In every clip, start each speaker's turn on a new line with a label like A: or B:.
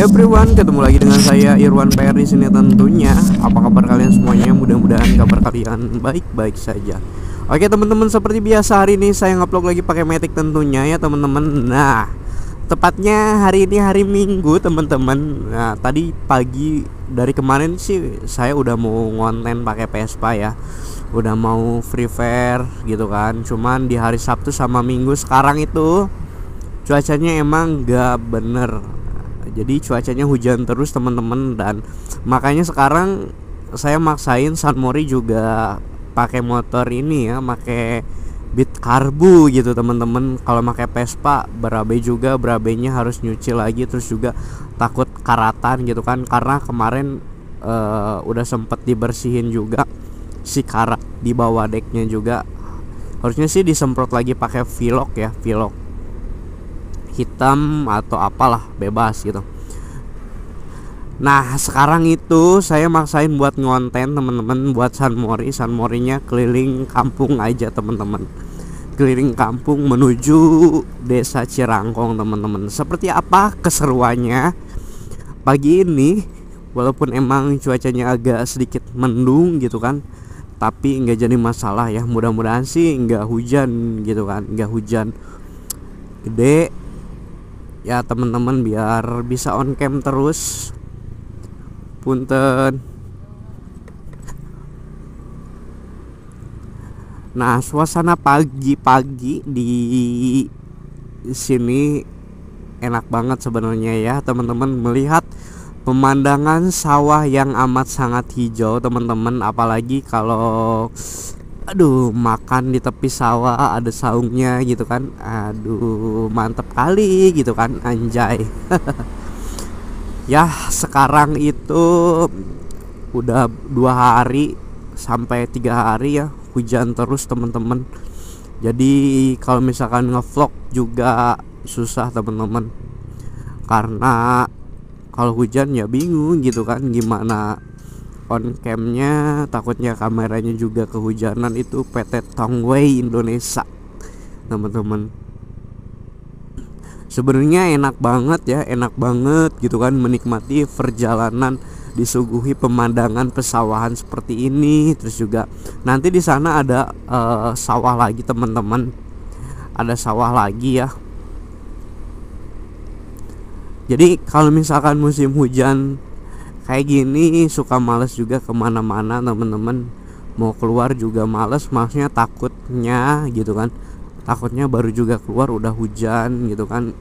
A: everyone, ketemu lagi dengan saya Irwan PR di sini tentunya. Apa kabar kalian semuanya? Mudah-mudahan kabar kalian baik-baik saja. Oke, teman-teman, seperti biasa hari ini saya ngupload lagi pakai metik tentunya ya, teman-teman. Nah, tepatnya hari ini hari Minggu, teman-teman. Nah, tadi pagi dari kemarin sih saya udah mau ngonten pakai PSPA ya. Udah mau free fire gitu kan. Cuman di hari Sabtu sama Minggu sekarang itu cuacanya emang gak bener jadi cuacanya hujan terus teman-teman dan makanya sekarang saya maksain San Mori juga pakai motor ini ya pakai bit karbu gitu teman-teman kalau pakai Vespa berabe juga berabenya harus nyuci lagi terus juga takut karatan gitu kan karena kemarin uh, udah sempet dibersihin juga si karat di bawah deknya juga harusnya sih disemprot lagi pakai vilok ya vilok hitam atau apalah bebas gitu Nah sekarang itu saya maksain buat ngonten teman-teman buat San Mori San Morinya keliling kampung aja teman-teman, Keliling kampung menuju desa Cirangkong teman-teman. Seperti apa keseruannya Pagi ini walaupun emang cuacanya agak sedikit mendung gitu kan Tapi nggak jadi masalah ya mudah-mudahan sih nggak hujan gitu kan nggak hujan gede ya teman-teman biar bisa on cam terus punten nah suasana pagi-pagi di sini enak banget sebenarnya ya teman-teman melihat pemandangan sawah yang amat sangat hijau teman-teman apalagi kalau aduh makan di tepi sawah ada saungnya gitu kan aduh mantep kali gitu kan anjay ya sekarang itu udah dua hari sampai tiga hari ya hujan terus teman-teman jadi kalau misalkan ngevlog juga susah teman-teman karena kalau hujan ya bingung gitu kan gimana on camnya takutnya kameranya juga kehujanan itu PT Tongwei Indonesia teman-teman sebenarnya enak banget ya enak banget gitu kan menikmati perjalanan disuguhi pemandangan pesawahan seperti ini terus juga nanti di sana ada uh, sawah lagi teman-teman ada sawah lagi ya jadi kalau misalkan musim hujan kayak gini suka males juga kemana-mana temen-temen mau keluar juga males maksudnya takutnya gitu kan takutnya baru juga keluar udah hujan gitu kan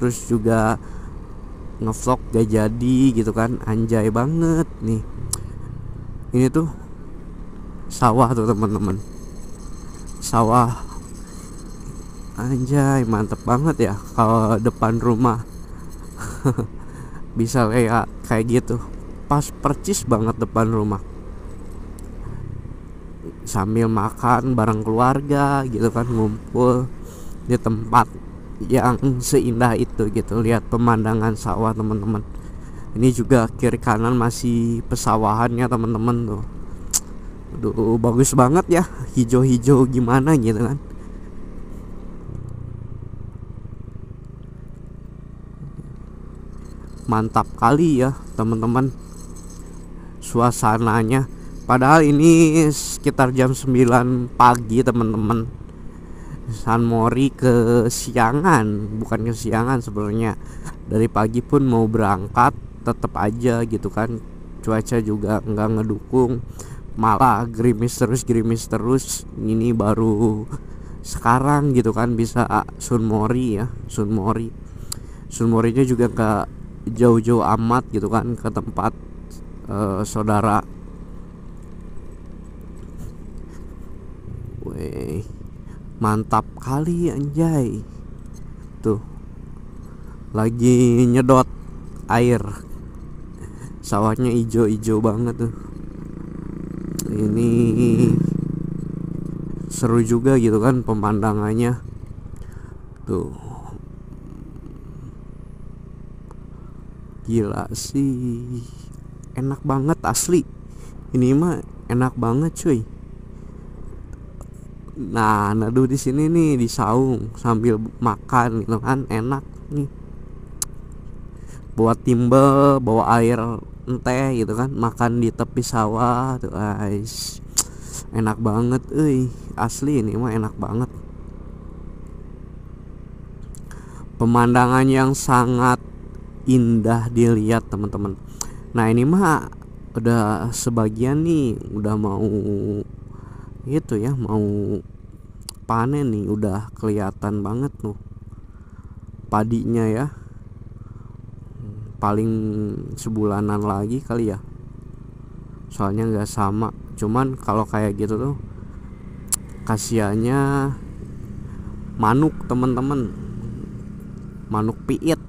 A: terus juga ngevlog gak jadi gitu kan anjay banget nih ini tuh sawah tuh temen-temen sawah anjay mantep banget ya kalau depan rumah bisa kayak kayak gitu pas percis banget depan rumah sambil makan bareng keluarga gitu kan ngumpul di tempat yang seindah itu gitu lihat pemandangan sawah teman-teman ini juga kiri kanan masih pesawahannya teman-teman tuh Aduh, bagus banget ya hijau-hijau gimana gitu kan mantap kali ya teman-teman suasananya padahal ini sekitar jam 9 pagi teman-teman San Mori ke siangan bukan ke siangan sebenarnya dari pagi pun mau berangkat tetap aja gitu kan cuaca juga nggak ngedukung malah gerimis terus gerimis terus ini baru sekarang gitu kan bisa Sun Mori ya Sun Mori Sun Morinya juga ke jauh-jauh amat gitu kan ke tempat Eh, saudara Weh, mantap kali anjay. Tuh. Lagi nyedot air. Sawahnya ijo-ijo banget tuh. Ini seru juga gitu kan pemandangannya. Tuh. Gila sih enak banget asli ini mah enak banget cuy nah nadu di sini nih di saung sambil makan gitu kan enak nih buat timbel bawa air teh gitu kan makan di tepi sawah tuh guys enak banget ui asli ini mah enak banget pemandangan yang sangat indah dilihat teman-teman nah ini mah udah sebagian nih udah mau itu ya mau panen nih udah kelihatan banget tuh padinya ya paling sebulanan lagi kali ya soalnya nggak sama cuman kalau kayak gitu tuh kasiannya manuk temen-temen manuk piit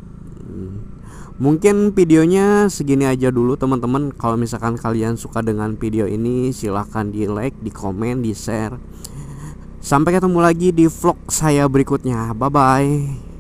A: Mungkin videonya segini aja dulu teman-teman. Kalau misalkan kalian suka dengan video ini silahkan di like, di komen, di share. Sampai ketemu lagi di vlog saya berikutnya. Bye bye.